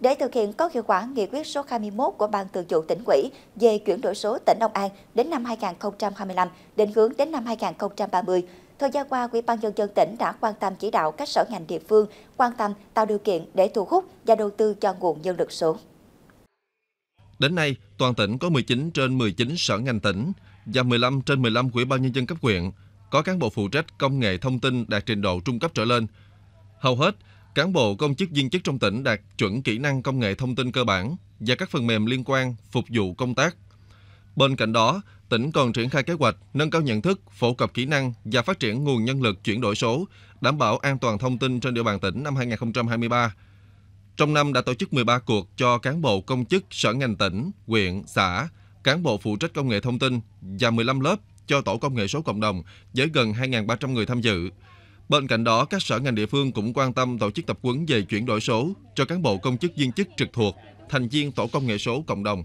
Để thực hiện có hiệu quả nghị quyết số 21 của Ban Thường vụ tỉnh ủy về chuyển đổi số tỉnh Long An đến năm 2025, định hướng đến năm 2030, thời gian qua Ủy ban nhân dân tỉnh đã quan tâm chỉ đạo các sở ngành địa phương quan tâm tạo điều kiện để thu hút và đầu tư cho nguồn nhân lực số. Đến nay, toàn tỉnh có 19 trên 19 sở ngành tỉnh và 15 trên 15 Ủy ban nhân dân cấp huyện có cán bộ phụ trách công nghệ thông tin đạt trình độ trung cấp trở lên. Hầu hết Cán bộ công chức viên chức trong tỉnh đạt chuẩn kỹ năng công nghệ thông tin cơ bản và các phần mềm liên quan phục vụ công tác. Bên cạnh đó, tỉnh còn triển khai kế hoạch nâng cao nhận thức, phổ cập kỹ năng và phát triển nguồn nhân lực chuyển đổi số, đảm bảo an toàn thông tin trên địa bàn tỉnh năm 2023. Trong năm đã tổ chức 13 cuộc cho cán bộ công chức sở ngành tỉnh, huyện, xã, cán bộ phụ trách công nghệ thông tin và 15 lớp cho tổ công nghệ số cộng đồng với gần 2.300 người tham dự. Bên cạnh đó, các sở ngành địa phương cũng quan tâm tổ chức tập huấn về chuyển đổi số cho cán bộ công chức viên chức trực thuộc, thành viên tổ công nghệ số cộng đồng.